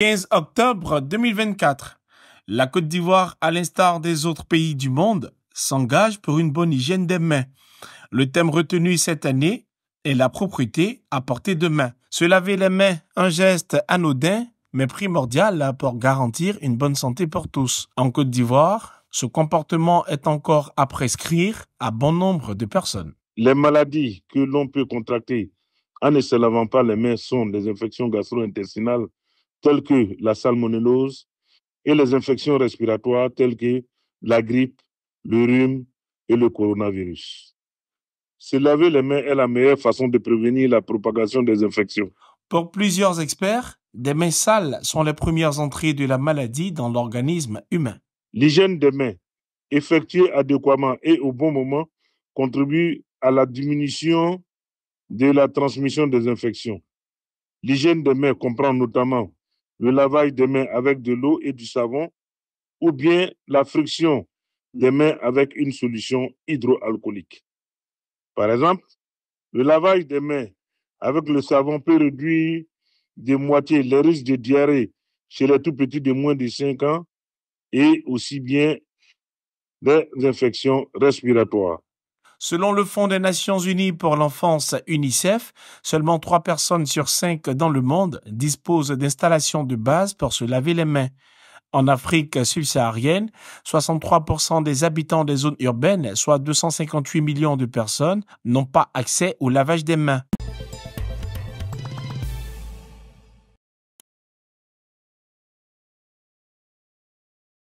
15 octobre 2024. La Côte d'Ivoire, à l'instar des autres pays du monde, s'engage pour une bonne hygiène des mains. Le thème retenu cette année est la propreté à portée de main. Se laver les mains, un geste anodin, mais primordial pour garantir une bonne santé pour tous. En Côte d'Ivoire, ce comportement est encore à prescrire à bon nombre de personnes. Les maladies que l'on peut contracter en ne se lavant pas les mains sont des infections gastro-intestinales, telles que la salmonellose et les infections respiratoires telles que la grippe, le rhume et le coronavirus. Se laver les mains est la meilleure façon de prévenir la propagation des infections. Pour plusieurs experts, des mains sales sont les premières entrées de la maladie dans l'organisme humain. L'hygiène des mains, effectuée adéquatement et au bon moment, contribue à la diminution de la transmission des infections. L'hygiène des mains comprend notamment le lavage des mains avec de l'eau et du savon, ou bien la friction des mains avec une solution hydroalcoolique. Par exemple, le lavage des mains avec le savon peut réduire de moitié les risques de diarrhée chez les tout petits de moins de 5 ans et aussi bien des infections respiratoires. Selon le Fonds des Nations Unies pour l'enfance UNICEF, seulement 3 personnes sur 5 dans le monde disposent d'installations de base pour se laver les mains. En Afrique subsaharienne, 63% des habitants des zones urbaines, soit 258 millions de personnes, n'ont pas accès au lavage des mains.